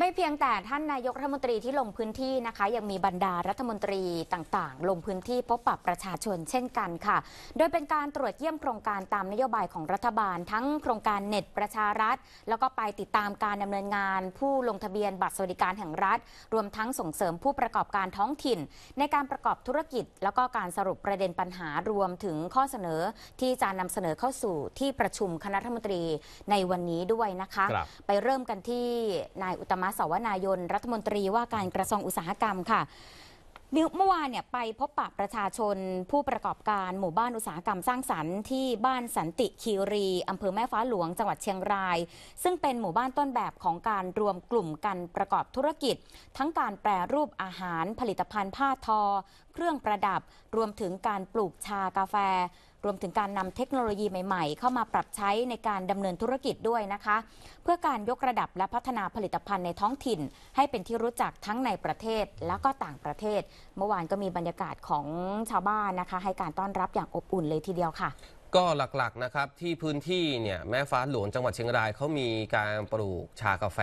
ไม่เพียงแต่ท่านนายกรัฐมนตรีที่ลงพื้นที่นะคะ ยังมีบรรดารัฐมนตรีต่าง ๆ ลงพื้นที่พบปะประชาชน เช่นกันค่ะ โดยเป็นการตรวจเยี่ยมโครงการตามนโยบายของรัฐบาล ทั้งโครงการเน็ตประชารัฐ แล้วก็ไปติดตามการดำเนินงาน ผู้ลงทะเบียนบัตรสวัสดิการแห่งรัฐ รวมทั้งส่งเสริมผู้ประกอบการท้องถิ่น ในการประกอบธุรกิจ แล้วก็การสรุปประเด็นปัญหารวมถึงข้อเสนอที่จะนำเสนอเข้าสู่ที่ประชุมคณะรัฐมนตรีในวันนี้ด้วยนะคะคไปเริ่มกันที่นายอุตมะมาสวนายนรัฐมนตรีว่าการกระทรวงอุตสาหกรรมค่ะเมื่อวานเนี่ยไปพบปะประชาชนผู้ประกอบการหมู่บ้านอุตสาหกรรมสร้างสรรค์ที่บ้านสันติคีรีอำเภอแม่ฟ้าหลวงจังหวัดเชียงราย ซึ่งเป็นหมู่บ้านต้นแบบของการรวมกลุ่มกันประกอบธุรกิจ ทั้งการแปรรูปอาหารผลิตภัณฑ์ผ้าทอเครื่องประดับรวมถึงการปลูกชากาแฟ รวมถึงการนำเทคโนโลยีใหม่ๆ เข้ามาปรับใช้ในการดำเนินธุรกิจด้วยนะคะ เพื่อการยกระดับและพัฒนาผลิตภัณฑ์ในท้องถิ่น ให้เป็นที่รู้จักทั้งในประเทศและก็ต่างประเทศ เมื่อวานก็มีบรรยากาศของชาวบ้านนะคะให้การต้อนรับอย่างอบอุ่นเลยทีเดียวค่ะ ก็หลักๆ นะครับที่พื้นที่เนี่ยแม่ฟ้าหลวงจังหวัดเชียงรายเขามีการปลูกชากาแฟ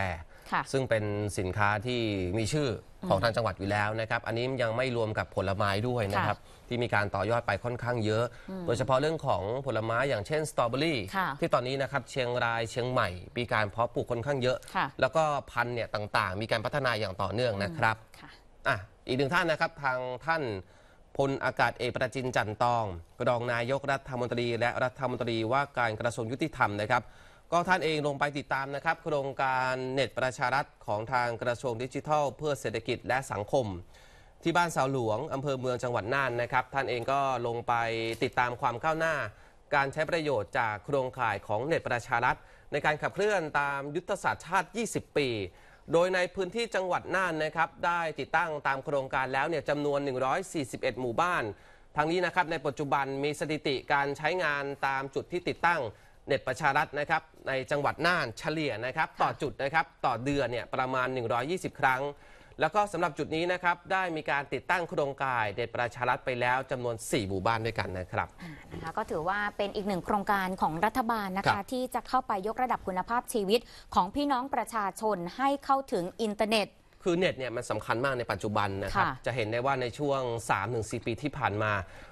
ซึ่งเป็นสินค้าที่มีชื่อของทางจังหวัดอยู่แล้วนะครับ อันนี้ยังไม่รวมกับผลไม้ด้วยนะครับ ที่มีการต่อยอดไปค่อนข้างเยอะ โดยเฉพาะเรื่องของผลไม้อย่างเช่นสตรอเบอรี่ที่ตอนนี้นะครับเชียงรายเชียงใหม่ มีการเพาะปลูกค่อนข้างเยอะ แล้วก็พันธุ์เนี่ยต่างๆ มีการพัฒนาอย่างต่อเนื่องนะครับอ่ะอีกหนึ่งท่านนะครับทางท่านพลอากาศเอกประจินจันตองรองนายกรัฐมนตรี และรัฐมนตรีว่าการกระทรวงยุติธรรมนะครับก็ท่านเองลงไปติดตามนะครับโครงการเน็ตประชารัฐของทางกระทรวงดิจิทัลเพื่อเศรษฐกิจและสังคม ที่บ้านสาวหลวงอำเภอเมืองจังหวัดน่านนะครับท่านเองก็ลงไปติดตามความก้าวหน้า การใช้ประโยชน์จากโครงข่ายของเน็ตประชารัฐในการขับเคลื่อนตามยุทธศาสตร์ชาติ 20 ปี โดยในพื้นที่จังหวัดน่านนะครับได้ติดตั้งตามโครงการแล้วเนี่ยจำนวน 141 หมู่บ้านทางนี้นะครับในปัจจุบันมีสถิติการใช้งานตามจุดที่ติดตั้งเน็ตประชารัฐนะครับในจังหวัดน่านเฉลี่ยนะครับต่อจุดนะครับต่อเดือนเนี่ยประมาณ 120 ครั้ง แล้วก็สำหรับจุดนี้นะครับได้มีการติดตั้งโครงกายเน็ตประชารัฐไปแล้วจำนวน4หมู่บ้านด้วยกันนะครับนะคะก็ถือว่าเป็นอีกหนึ่งโครงการของรัฐบาลนะคคะที่จะเข้าไปยกระดับคุณภาพชีวิตของพี่น้องประชาชนให้เข้าถึงอินเทอร์เน็ตคือเน็ตเนี่ยมันสำคัญมากในปัจจุบันนะครับะจะเห็นได้ว่าในช่วง3-4ปีที่ผ่านมา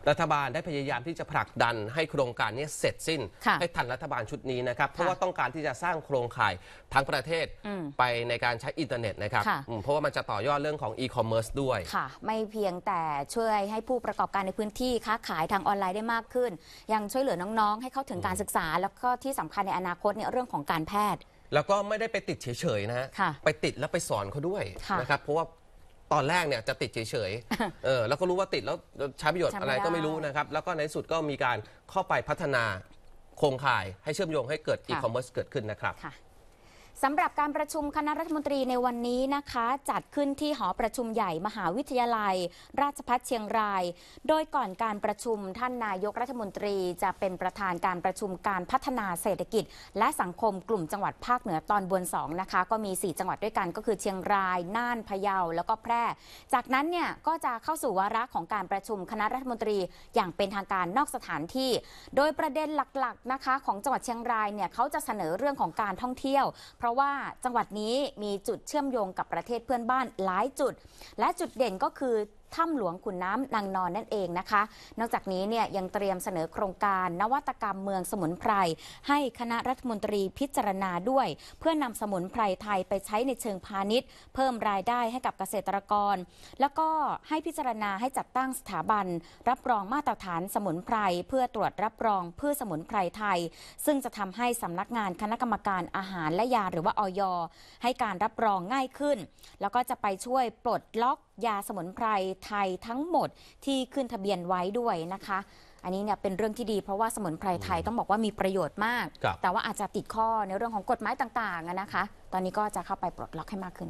รัฐบาลได้พยายามที่จะผลักดันให้โครงการนี้เสร็จสิ้น ให้ทันรัฐบาลชุดนี้นะครับ เพราะว่าต้องการที่จะสร้างโครงข่ายทั้งประเทศไปในการใช้อินเทอร์เน็ตนะครับ เพราะว่ามันจะต่อยอดเรื่องของอีคอมเมิร์ซด้วยค่ะ ไม่เพียงแต่ช่วยให้ผู้ประกอบการในพื้นที่ค้าขายทางออนไลน์ได้มากขึ้น ยังช่วยเหลือน้องๆ ให้เข้าถึงการศึกษา แล้วก็ที่สำคัญในอนาคตเนี่ยเรื่องของการแพทย์แล้วก็ไม่ได้ไปติดเฉยๆนะฮะไปติดแล้วไปสอนเขาด้วยะนะครับ เพราะว่าตอนแรกเนี่ยจะติดเฉยๆ เออ แล้วก็รู้ว่าติดแล้วใช้ประโยชน์อะไรก็ไม่รู้นะครับ แล้วก็ในสุดก็มีการเข้าไปพัฒนาโครงข่ายให้เชื่อมโยงให้เกิดอีคคอมเมิร์ซเกิดขึ้นนะครับค่ะสำหรับการประชุมคณะรัฐมนตรีในวันนี้นะคะ จัดขึ้นที่หอประชุมใหญ่มหาวิทยาลัย ราชพัฒเชียงราย โดยก่อนการประชุมท่านนายกรัฐมนตรีจะเป็นประธานการประชุมการพัฒนาเศรษฐกิจ และสังคมกลุ่มจังหวัดภาคเหนือตอนบนสองนะคะก็มี 4 จังหวัดด้วยกันก็คือเชียงรายน่านพะเยา แล้วก็แพร่ จากนั้นเนี่ยก็จะเข้าสู่วาระของการประชุมคณะรัฐมนตรีอย่างเป็นทางการนอกสถานที่ โดยประเด็นหลักๆนะคะของจังหวัดเชียงรายเนี่ยเขาจะเสนอเรื่องของการท่องเที่ยวเพราะราะว่าจังหวัดนี้มีจุดเชื่อมโยงกับประเทศเพื่อนบ้านหลายจุด และจุดเด่นก็คือถ้ำหลวงขุนน้ำนางนอนนั่นเองนะคะ นอกจากนี้เนี่ยยังเตรียมเสนอโครงการนวัตกรรมเมืองสมุนไพรให้คณะรัฐมนตรีพิจารณาด้วย เพื่อนำสมุนไพรไทยไปใช้ในเชิงพาณิชย์ เพิ่มรายได้ให้กับเกษตรกร แล้วก็ให้พิจารณาให้จัดตั้งสถาบัน รับรองมาตรฐานสมุนไพรเพื่อตรวจรับรองพืชสมุนไพรไทย ซึ่งจะทำให้สำนักงานคณะกรรมการอาหารและยาหรือว่าออยให้การรับรองง่ายขึ้น แล้วก็จะไปช่วยปลดล็อกยาสมุนไพรไทยทั้งหมดที่ขึ้นทะเบียนไว้ด้วยนะคะ อันนี้เนี่ยเป็นเรื่องที่ดีเพราะว่าสมุนไพรไทยต้องบอกว่ามีประโยชน์มาก แต่ว่าอาจจะติดข้อในเรื่องของกฎหมายต่างๆนะคะ ตอนนี้ก็จะเข้าไปปลดล็อกให้มากขึ้น